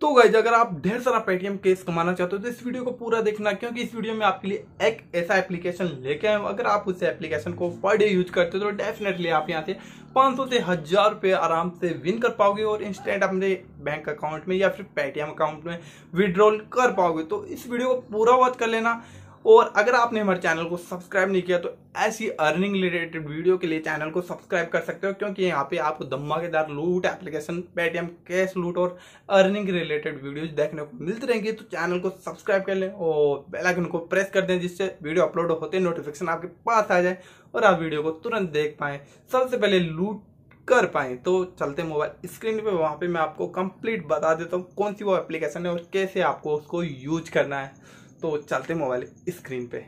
तो गाइज अगर आप ढेर सारा पेटीएम केस कमाना चाहते हो तो इस वीडियो को पूरा देखना क्योंकि इस वीडियो में आपके लिए एक ऐसा एप्लीकेशन लेके आए अगर आप उस एप्लीकेशन को पर डे यूज करते हो तो डेफिनेटली आप यहाँ से 500 से हजार रुपये आराम से विन कर पाओगे और इंस्टेंट अपने बैंक अकाउंट में या फिर पेटीएम अकाउंट में विड्रॉल कर पाओगे तो इस वीडियो को पूरा वॉच कर लेना और अगर आपने हमारे चैनल को सब्सक्राइब नहीं किया तो ऐसी अर्निंग रिलेटेड वीडियो के लिए चैनल को सब्सक्राइब कर सकते हो क्योंकि यहाँ पे आपको धमाकेदार लूट एप्लीकेशन पेटीएम कैश लूट और अर्निंग रिलेटेड वीडियोज देखने को मिलती रहेंगी तो चैनल को सब्सक्राइब कर लें और बेलाइकन को प्रेस कर दें जिससे वीडियो अपलोड होते नोटिफिकेशन आपके पास आ जाए और आप वीडियो को तुरंत देख पाएँ सबसे पहले लूट कर पाए तो चलते मोबाइल स्क्रीन पे वहाँ पे मैं आपको कंप्लीट बता देता हूँ कौन सी वो एप्लीकेशन है और कैसे आपको उसको यूज करना है तो चलते मोबाइल स्क्रीन पे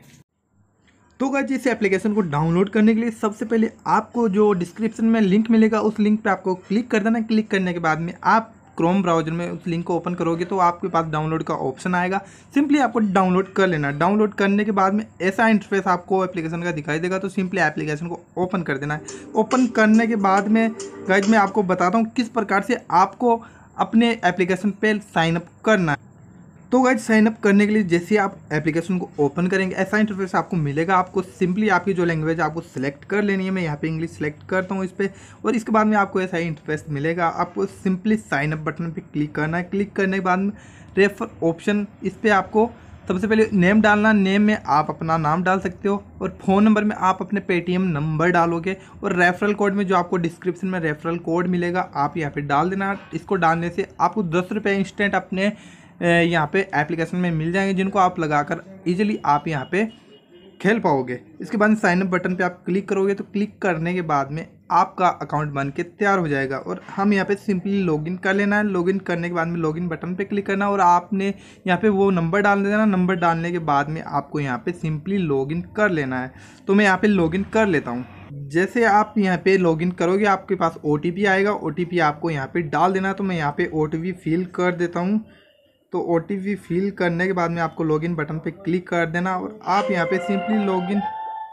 तो गाइज इस एप्लीकेशन को डाउनलोड करने के लिए सबसे पहले आपको जो डिस्क्रिप्शन में लिंक मिलेगा उस लिंक पे आपको क्लिक कर देना क्लिक करने के बाद में आप क्रोम ब्राउजर में उस लिंक को ओपन करोगे तो आपके पास डाउनलोड का ऑप्शन आएगा सिंपली आपको डाउनलोड कर लेना डाउनलोड करने के बाद में ऐसा इंटरफेस आपको एप्लीकेशन का दिखाई देगा तो सिंपली एप्लीकेशन को ओपन कर देना है ओपन करने के बाद में गाइज मैं आपको बताता हूँ किस प्रकार से आपको अपने एप्लीकेशन पे साइन अप करना है तो गाइज साइन अप करने के लिए जैसे आप एप्लीकेशन को ओपन करेंगे ऐसा इंटरफेस आपको मिलेगा आपको सिंपली आपकी जो लैंग्वेज आपको सिलेक्ट कर लेनी है मैं यहाँ पे इंग्लिश सेलेक्ट करता हूँ इस पर और इसके बाद में आपको ऐसा ही इंटरफेस मिलेगा आपको सिंपली साइन अप बटन पर क्लिक करना है क्लिक करने के बाद में रेफर ऑप्शन इस पर आपको सबसे पहले नेम डालना नेम में आप अपना नाम डाल सकते हो और फ़ोन नंबर में आप अपने पेटीएम नंबर डालोगे और रेफरल कोड में जो आपको डिस्क्रिप्शन में रेफरल कोड मिलेगा आप यहाँ पे डाल देना इसको डालने से आपको दस रुपये इंस्टेंट अपने यहाँ पे एप्लीकेशन में मिल जाएंगे जिनको आप लगाकर इजीली आप यहाँ पे खेल पाओगे इसके बाद साइनअप बटन पे आप क्लिक करोगे तो क्लिक करने के बाद में आपका अकाउंट बन के तैयार हो जाएगा और हम यहाँ पे सिंपली लॉगिन कर लेना है लॉगिन करने के बाद में लॉगिन बटन पे क्लिक करना और आपने यहाँ पे वो नंबर डाल देना नंबर डालने के बाद में आपको यहाँ पे सिंपली लॉगिन कर लेना है तो मैं यहाँ पे लॉगिन कर लेता हूँ जैसे आप यहाँ पे लॉगिन करोगे आपके पास ओ आएगा ओ आपको यहाँ पर डाल देना तो मैं यहाँ पर ओ फिल कर देता हूँ तो ओ फिल करने के बाद में आपको लॉगिन बटन पे क्लिक कर देना और आप यहाँ पे सिंपली लॉगिन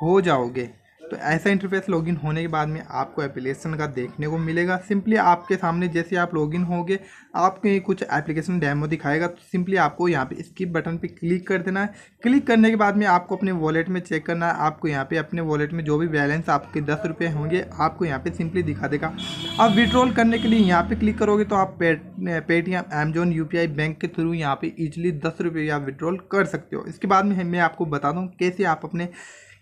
हो जाओगे तो ऐसा इंटरफेस लॉगिन होने के बाद में आपको एप्लीकेशन का देखने को मिलेगा सिंपली आपके सामने जैसे आप लॉगिन होंगे आपके कुछ एप्लीकेशन डेमो दिखाएगा तो सिंपली आपको यहाँ पे स्किप बटन पे क्लिक कर देना है क्लिक करने के बाद में आपको अपने वॉलेट में चेक करना है आपको यहाँ पे अपने वॉलेट में जो भी बैलेंस आपके दस रुपये होंगे आपको यहाँ पर सिंपली दिखा देगा आप विड्रॉल करने के लिए यहाँ पर क्लिक करोगे तो आप पेटीएम अमेजोन यू बैंक के थ्रू यहाँ पर ईजिली दस रुपये आप विड्रॉल कर सकते हो इसके बाद में मैं आपको बता दूँ कैसे आप अपने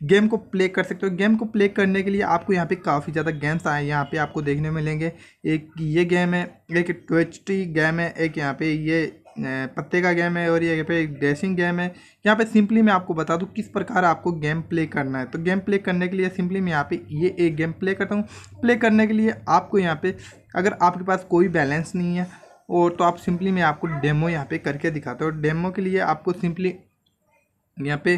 गेम को प्ले कर सकते हो गेम को प्ले करने के लिए आपको यहाँ पे काफ़ी ज़्यादा गेम्स आए हैं यहाँ पे आपको देखने मिलेंगे एक ये गेम है एक ट्विस्टी गेम है एक यहाँ पे ये पत्ते का गेम है और ये यहाँ पे एक ड्रेसिंग गेम है यहाँ पे सिंपली मैं आपको बता दूँ किस प्रकार आपको गेम प्ले करना है तो गेम प्ले करने के लिए सिंपली मैं यहाँ पे ये एक गेम प्ले करता हूँ प्ले करने के लिए आपको यहाँ पे अगर आपके पास कोई बैलेंस नहीं है और तो आप सिंपली मैं आपको डेमो यहाँ पे करके दिखाता हूँ डेमो के लिए आपको सिंपली यहाँ पे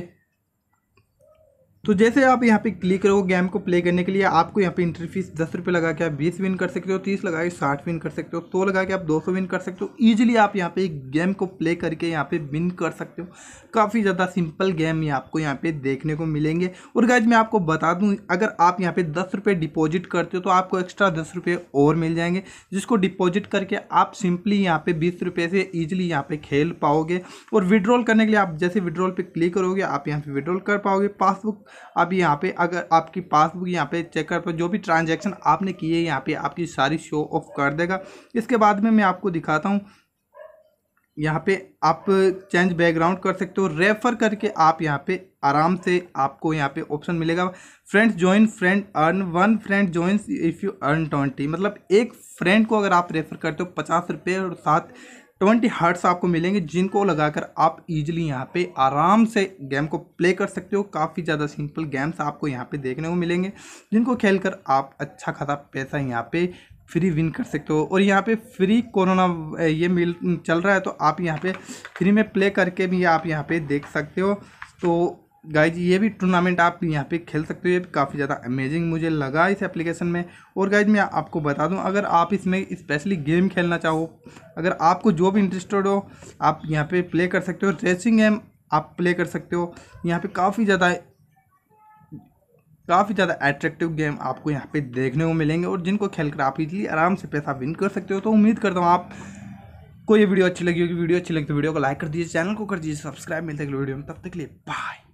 तो जैसे आप यहाँ पे क्लिक करोगे गेम को प्ले करने के लिए आपको यहाँ पे इंट्री फीस दस रुपये लगा के आप बीस विन कर सकते हो तीस लगा के साठ विन कर सकते हो सौ लगा के आप दो सौ विन कर सकते हो ईजिली आप यहाँ पे गेम को प्ले करके यहाँ पे विन कर सकते हो काफ़ी ज़्यादा सिंपल गेम ही आपको यहाँ पे देखने को मिलेंगे और गाइज मैं आपको बता दूँ अगर आप यहाँ पे दस रुपये डिपॉजिट करते हो तो आपको एक्स्ट्रा दस रुपये और मिल जाएंगे जिसको डिपॉजिट करके आप सिंपली यहाँ पे बीस रुपये से ईजिली यहाँ पर खेल पाओगे और विड्रॉल करने के लिए आप जैसे विड्रॉल पर क्लिक करोगे आप यहाँ पर विड्रॉल कर पाओगे पासबुक अब यहाँ पे अगर आपकी पासबुक यहाँ पे कर पर जो भी ट्रांजैक्शन आपने किए यहाँ पे आपकी सारी शो ऑफ कर देगा इसके बाद में मैं आपको दिखाता हूँ यहाँ पे आप चेंज बैकग्राउंड कर सकते हो रेफ़र करके आप यहाँ पे आराम से आपको यहाँ पे ऑप्शन मिलेगा friends join friend earn one friend join if you earn twenty मतलब एक फ्रेंड को अगर आप रेफ़र करते हो पचास रुपये और साथ ट्वेंटी हर्ट्स आपको मिलेंगे जिनको लगाकर आप इजीली यहाँ पे आराम से गेम को प्ले कर सकते हो काफ़ी ज़्यादा सिंपल गेम्स आपको यहाँ पे देखने को मिलेंगे जिनको खेलकर आप अच्छा खासा पैसा यहाँ पे फ्री विन कर सकते हो और यहाँ पे फ्री कोरोना ये मिल चल रहा है तो आप यहाँ पे फ्री में प्ले करके भी आप यहाँ पे देख सकते हो तो गाइज ये भी टूर्नामेंट आप यहाँ पे खेल सकते हो ये काफ़ी ज़्यादा अमेजिंग मुझे लगा इस एप्लीकेशन में और गाइज मैं आपको बता दूँ अगर आप इसमें स्पेशली गेम खेलना चाहो अगर आपको जो भी इंटरेस्टेड हो आप यहाँ पे प्ले कर सकते हो रेसिंग गेम आप प्ले कर सकते हो यहाँ पे काफ़ी ज़्यादा काफ़ी ज़्यादा एट्रैक्टिव गेम आपको यहाँ पर देखने को मिलेंगे और जिनको खेल आप इजली आराम से पैसा विन कर सकते हो तो उम्मीद करता हूँ आप को ये वीडियो अच्छी लगी होगी वीडियो अच्छी लगी तो वीडियो को लाइक कर दीजिए चैनल को कर दीजिए सब्सक्राइब मिलते वीडियो में तब तक लिए बाय